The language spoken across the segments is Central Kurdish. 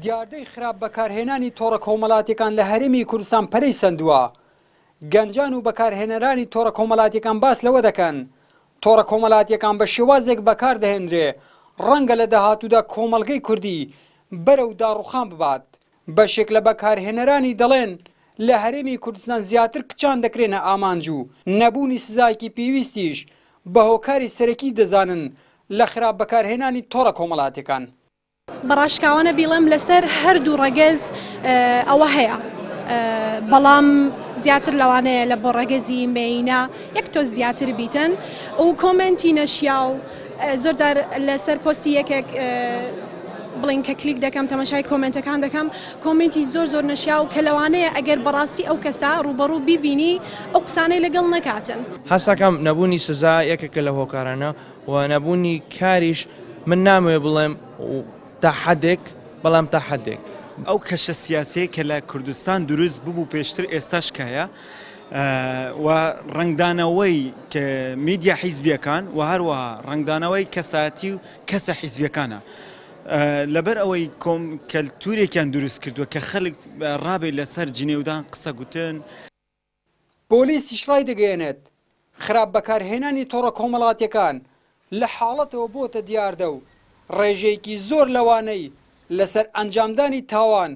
دیاردەی خراپ بەکارهێنانی تۆڕە کۆمەڵاتەکان لە هەرمی کوردستان پەرەی سندووە گەنجان و بەکارهێنەرانی تۆڕە کۆمەڵاتەکان باس لەوە دەکەن تۆڕە کۆمەڵاتیەکان بە شێوازێک بەکار دەهێنرێ ڕەنگە لە داهاتوودا کۆمەلگەی کوردی بەرە و داڕوخان ببات بەشێک لە بەکارهێنەرانی دەڵێن لە هەرێمی کوردستان زیاتر کچان دەکرێنە ئامانجو نەبوونی سزایکی پێویستیش بە هۆکاری سەرەکی دەزانن لە خراپ بەکارهێنانی تۆڕە کۆمەڵاتەکان بەڕاشکاوانە بیڵم لەسەر هەردوو ڕەگەز ئەوە هەیە بەڵام زیاتر لەوانەیە لە بۆ ڕەگەزی مێینا یەک تۆ زیاتر بیتن و کۆمنتی نەشیا و زۆردار لەسەر پۆستی یەکێک بڵین کە کلیک دەکەم تەماشای کۆمنتەکان دەکەم کۆمنتی زۆر زۆر نەشیا و کە لەوانەیە ئەگەر بەڕاستی ئەو کەسا ڕوبەڕوو بیبینی ئەو قسانەی لەگەڵ نەکاتن هەستاکەم نەبوونی سزا یەکێکە لە هۆکارانە و نەبوونی کاریش من ناموێ بڵێم تا حدێک بەڵام تا حدێک ئەو کەشە سیاسەیە کە لە کوردستان دروست ببوو پێشتر ئێستاشکایە و ڕنگدانەوەی کە میدیا حیزبیەکان و هەروەها ڕنگدانەوەی کەساتی و کەسە حیزبیەکانە. لەبەر ئەوەی کۆم کەلتورێکیان دروست کردووە کە خەڵک ڕابێ لەسەر جنێودان قسە گوتن. پۆلیسیش ڕای دەگەێنێت خراپ بەکارهێنانی تۆڕە کۆمەڵاتیەکان لە حاڵەتەوە بۆتە دیاردە و ڕێژەیەکی زۆر لەوانەی لەسەر ئەنجامدانی تاوان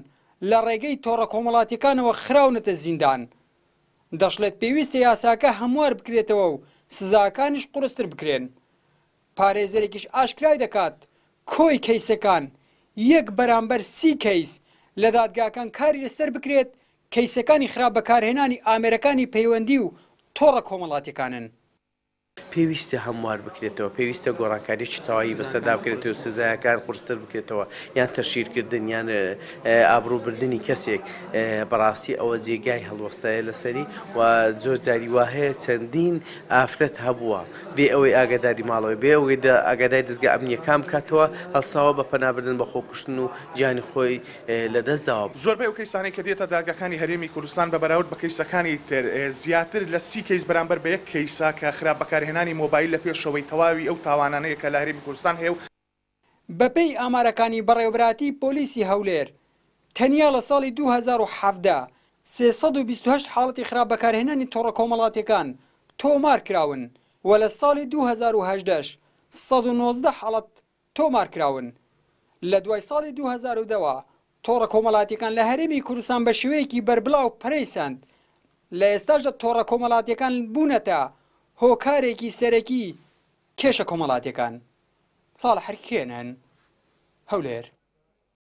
لە ڕێگەی تۆڕە کۆمەڵاتەکانەوە خراونەتە زیندان. دەشلێت پێویستە یاساکە هەموار بکرێتەوە و سزاکانیش قرستر بکرێن. پارێزەرێکیش ئاشکرای دەکات کۆی کەیسەکان یەک بەرامبەر سی کەیس لە دادگاکان کاری لەسەر بکرێت کەیسەکانی خراپ بەکارهێنانی ئامێرەکانی پەیوەندی و تۆڕە کۆمەڵاتەکانن. پێویستە هەموار بکرێتەوە پێویستە گۆڕانکاریی تەواوی بەسەدا بکرێتەوە سزایەکان قرستر بکرێتەوە یان تەشیرکردن یان ئابرووبردننی کەسێک بەڕاستی ئەوە جێگای هەڵوەستایە لەسەری و زۆر جاری واهەیە چەندین ئافرەت هەبووە بێ ئەوەی ئاگاداری ماڵەوەی بێ ئەوەی ئاگادای دەستگا ئەمنیەکان بکاتەوە هەڵساوە بە پەنابردن بە خۆکوشتن و جیانی خۆی لەدەستداوە زۆربەی و کەیسانی کە دێتە داگەکانی هەرێمی کوردستان بە بەراورد بە کەیسەکانی زیاتر لە سی کەیس بەرامبەر بە یەک کەیسا کە خراپ بەکاری وەرهێنانی مۆبایل لە پێشەوەی تەواوی ئەو تاوانانەیە کە لە هەرێمی کوردستان هەیە و بەپی ئامارەکانی بەڕێوبراتی پۆلیسی هەولێر تەنیا لە ساڵی 2017 328 حاڵەتی خراپ بەکارهێنانی تۆڕە کۆمەڵاتیەکان تۆمار کراون و لە ساڵی 2018 19 حڵەت تۆمار کراون لە دوای ساڵی 2010 تۆڕە کۆمەڵاتیەکان لە هەرێمی کوردستان بە شوەیەکی بربلا و پرەیسەند لە ئێستاشدا تۆڕە کۆمەڵاتیەکان بوونەتە هۆکارێکی سەرەکی کێشە کۆمەڵاتەکان ساڵ هەرکێنن هەولێر